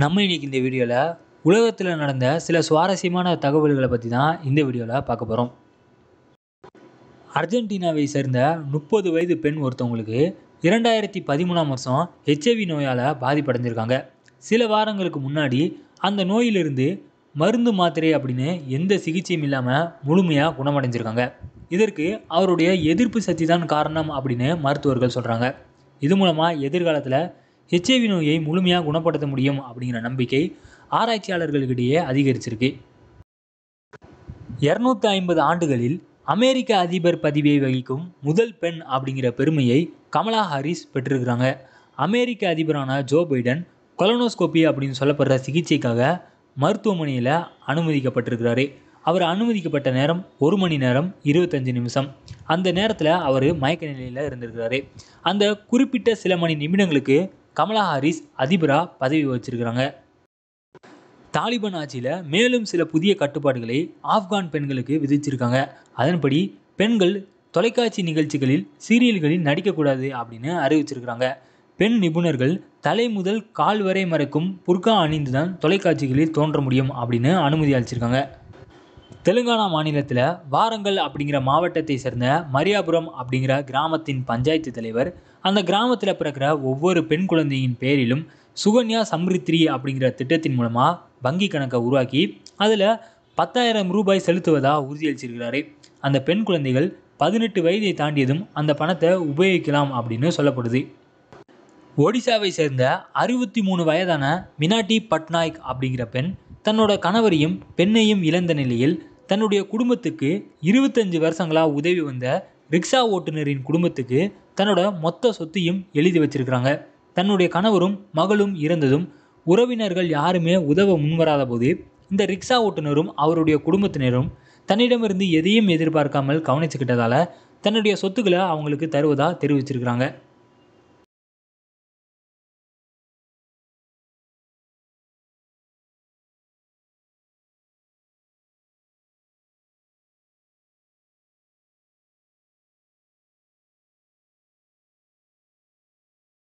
நம்ம இன்றைக்கி இந்த வீடியோவில் உலகத்தில் நடந்த சில சுவாரஸ்யமான தகவல்களை பற்றி தான் இந்த வீடியோவில் பார்க்க போகிறோம் அர்ஜென்டினாவை சேர்ந்த முப்பது வயது பெண் ஒருத்தவங்களுக்கு இரண்டாயிரத்தி பதிமூணாம் வருஷம் ஹெச்ஐவி நோயால் பாதிப்படைஞ்சிருக்காங்க சில வாரங்களுக்கு முன்னாடி அந்த நோயிலிருந்து மருந்து மாத்திரை அப்படின்னு எந்த சிகிச்சையும் இல்லாமல் முழுமையாக குணமடைஞ்சிருக்காங்க இதற்கு அவருடைய எதிர்ப்பு சக்தி தான் காரணம் அப்படின்னு மருத்துவர்கள் சொல்கிறாங்க இது மூலமாக எதிர்காலத்தில் ஹெச்ஐவி நோயை முழுமையாக குணப்படுத்த முடியும் அப்படிங்கிற நம்பிக்கை ஆராய்ச்சியாளர்களிடையே அதிகரிச்சிருக்கு இரநூத்தி ஐம்பது ஆண்டுகளில் அமெரிக்க அதிபர் பதவியை வகிக்கும் முதல் பெண் அப்படிங்கிற பெருமையை கமலா ஹாரிஸ் பெற்றிருக்கிறாங்க அமெரிக்க அதிபரான ஜோ பைடன் கொலனோஸ்கோபி அப்படின்னு சொல்லப்படுற சிகிச்சைக்காக மருத்துவமனையில் அனுமதிக்கப்பட்டிருக்கிறாரு அவர் அனுமதிக்கப்பட்ட நேரம் ஒரு மணி நேரம் இருபத்தஞ்சு நிமிஷம் அந்த நேரத்தில் அவர் மயக்க நிலையில் இருந்திருக்கிறாரு அந்த குறிப்பிட்ட சில மணி நிமிடங்களுக்கு கமலா ஹாரிஸ் அதிபராக பதவி வகிச்சிருக்கிறாங்க தாலிபான் ஆட்சியில் மேலும் சில புதிய கட்டுப்பாடுகளை ஆப்கான் பெண்களுக்கு விதிச்சிருக்காங்க அதன்படி பெண்கள் தொலைக்காட்சி நிகழ்ச்சிகளில் சீரியல்களில் நடிக்கக்கூடாது அப்படின்னு அறிவிச்சிருக்கிறாங்க பெண் நிபுணர்கள் தலை முதல் கால் வரை மறைக்கும் புர்கா அணிந்துதான் தொலைக்காட்சிகளில் தோன்ற முடியும் அப்படின்னு அனுமதி அளிச்சிருக்காங்க தெலுங்கானா மாநிலத்தில் வாரங்கல் அப்படிங்கிற மாவட்டத்தை சேர்ந்த மரியாபுரம் அப்படிங்கிற கிராமத்தின் பஞ்சாயத்து தலைவர் அந்த கிராமத்தில் பிறக்கிற ஒவ்வொரு பெண் குழந்தையின் பேரிலும் சுகன்யா சம்ரித்ரி அப்படிங்கிற திட்டத்தின் மூலமாக வங்கி கணக்கை உருவாக்கி அதில் பத்தாயிரம் ரூபாய் செலுத்துவதாக உறுதியளிச்சிருக்கிறாரு அந்த பெண் குழந்தைகள் பதினெட்டு வயதை தாண்டியதும் அந்த பணத்தை உபயோகிக்கலாம் அப்படின்னு சொல்லப்படுது ஒடிசாவை சேர்ந்த அறுபத்தி மூணு வயதான மினாட்டி பட்நாயக் அப்படிங்கிற பெண் தன்னோட கணவரையும் பெண்ணையும் இழந்த நிலையில் தன்னுடைய குடும்பத்துக்கு இருபத்தஞ்சு வருஷங்களாக உதவி வந்த ரிக்ஷா ஓட்டுநரின் குடும்பத்துக்கு தன்னோட மொத்த சொத்தையும் எழுதி வச்சிருக்கிறாங்க தன்னுடைய கணவரும் மகளும் இறந்ததும் உறவினர்கள் யாருமே உதவ முன்வராத போது இந்த ரிக்ஷா ஓட்டுநரும் அவருடைய குடும்பத்தினரும் தன்னிடமிருந்து எதையும் எதிர்பார்க்காமல் கவனிச்சுக்கிட்டதால தன்னுடைய சொத்துக்களை அவங்களுக்கு தருவதாக தெரிவிச்சிருக்கிறாங்க